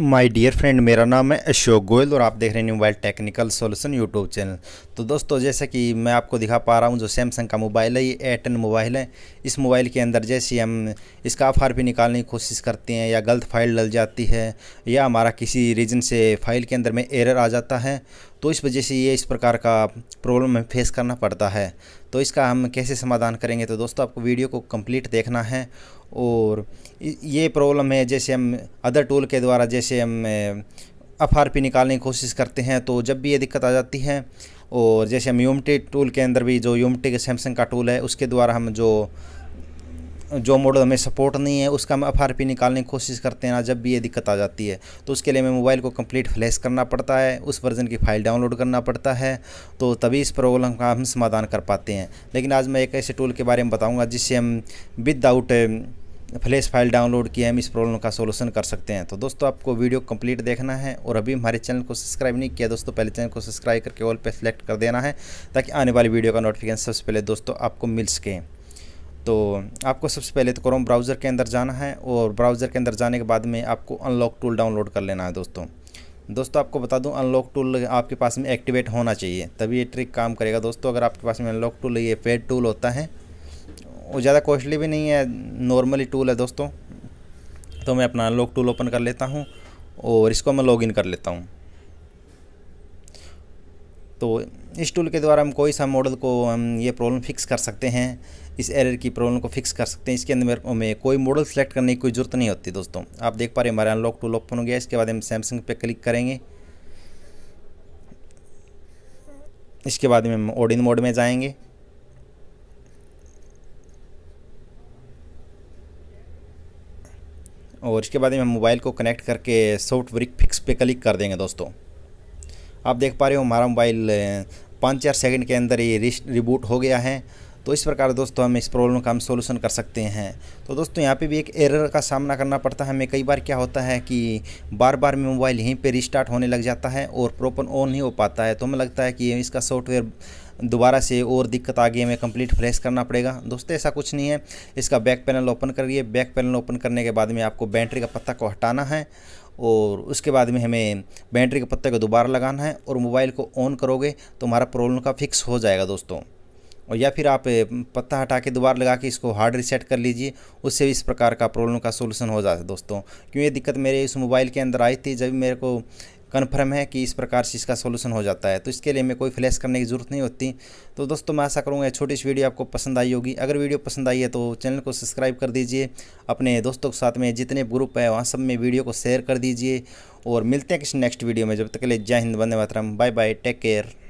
my dear friend मेरा नाम है अशोक गोयल और आप देख रहे हैं mobile technical solution YouTube channel तो दोस्तों जैसे कि मैं आपको दिखा पा रहा हूं जो सैमसंग का मोबाइल है ये एटन मोबाइल है इस मोबाइल के अंदर जैसे हम इसका आफ भी निकालने की कोशिश करते हैं या गलत फाइल डल जाती है या हमारा किसी रीजन से फाइल के अंदर में एरर आ जाता है तो इस वजह से ये इस प्रकार का प्रॉब्लम हमें फेस करना पड़ता है तो इसका हम कैसे समाधान करेंगे तो दोस्तों आपको वीडियो को कंप्लीट देखना है और ये प्रॉब्लम है जैसे हम अदर टूल के द्वारा जैसे हम एफ आर पी निकालने की कोशिश करते हैं तो जब भी ये दिक्कत आ जाती है और जैसे हम यूमटी टूल के अंदर भी जो यूमटी के सैमसंग का टूल है उसके द्वारा हम जो जो मॉडल हमें सपोर्ट नहीं है उसका हम एफ निकालने की कोशिश करते हैं ना जब भी ये दिक्कत आ जाती है तो उसके लिए हमें मोबाइल को कंप्लीट फ्लैश करना पड़ता है उस वर्ज़न की फ़ाइल डाउनलोड करना पड़ता है तो तभी इस प्रॉब्लम का हम समाधान कर पाते हैं लेकिन आज मैं एक ऐसे टूल के बारे में बताऊँगा जिससे हम विदाउट फ्लैश फाइल डाउनलोड किए हम इस प्रॉब्लम का सोलूशन कर सकते हैं तो दोस्तों आपको वीडियो कंप्लीट देखना है और अभी हमारे चैनल को सब्सक्राइब नहीं किया दोस्तों पहले चैनल को सब्सक्राइब करके ऑल पे सेलेक्ट कर देना है ताकि आने वाली वीडियो का नोटिफिकेशन सबसे पहले दोस्तों आपको मिल सके तो आपको सबसे पहले तो क्रोम ब्राउज़र के अंदर जाना है और ब्राउज़र के अंदर जाने के बाद में आपको अनलॉक टूल डाउनलोड कर लेना है दोस्तों दोस्तों आपको बता दूं अनलॉक टूल आपके पास में एक्टिवेट होना चाहिए तभी ये ट्रिक काम करेगा दोस्तों अगर आपके पास में अनलॉक टूल ये पेड टूल होता है वो ज़्यादा कॉस्टली भी नहीं है नॉर्मली टूल है दोस्तों तो मैं अपना अनलॉक टूल ओपन कर लेता हूँ और इसको मैं लॉगिन कर लेता हूँ तो इस टूल के द्वारा हम कोई सा मॉडल को हम ये प्रॉब्लम फिक्स कर सकते हैं इस एरर की प्रॉब्लम को फिक्स कर सकते हैं इसके अंदर हमें कोई मॉडल सेलेक्ट करने की कोई ज़रूरत नहीं होती दोस्तों आप देख पा रहे हमारा अनलॉक टूल ओपन हो गया इसके बाद हम सैमसंग पे क्लिक करेंगे इसके बाद में हम ऑडिन मोड में जाएंगे और इसके बाद में हम मोबाइल को कनेक्ट करके सॉफ्ट फिक्स पे क्लिक कर देंगे दोस्तों आप देख पा रहे हो हमारा मोबाइल पाँच चार सेकंड के अंदर ये रिबूट हो गया है तो इस प्रकार दोस्तों हम इस प्रॉब्लम का हम सोल्यूशन कर सकते हैं तो दोस्तों यहाँ पे भी एक एरर का सामना करना पड़ता है हमें कई बार क्या होता है कि बार बार में मोबाइल यहीं पे रिस्टार्ट होने लग जाता है और प्रोपन ऑन नहीं हो पाता है तो हमें लगता है कि इसका सॉफ्टवेयर दोबारा से और दिक्कत आ गई हमें कंप्लीट फ्लैश करना पड़ेगा दोस्तों ऐसा कुछ नहीं है इसका बैक पैनल ओपन करिए बैक पैनल ओपन करने के बाद में आपको बैटरी का पत्ता को हटाना है और उसके बाद में हमें बैटरी के पत्ते को दोबारा लगाना है और मोबाइल को ऑन करोगे तो हमारा प्रॉब्लम का फिक्स हो जाएगा दोस्तों और या फिर आप पत्ता हटा के दोबारा लगा के इसको हार्ड रिसेट कर लीजिए उससे भी इस प्रकार का प्रॉब्लम का सोल्यूशन हो जाता है दोस्तों क्यों ये दिक्कत मेरे इस मोबाइल के अंदर आई थी जब मेरे को कन्फर्म है कि इस प्रकार से इसका सोल्यूशन हो जाता है तो इसके लिए हमें कोई फ्लैश करने की जरूरत नहीं होती तो दोस्तों मैं आशा करूँगा छोटी सी वीडियो आपको पसंद आई होगी अगर वीडियो पसंद आई है तो चैनल को सब्सक्राइब कर दीजिए अपने दोस्तों के साथ में जितने ग्रुप है वहाँ सब में वीडियो को शेयर कर दीजिए और मिलते हैं किसी नेक्स्ट वीडियो में जब तक के लिए जय हिंद वंदे मातरम बाय बाय टेक केयर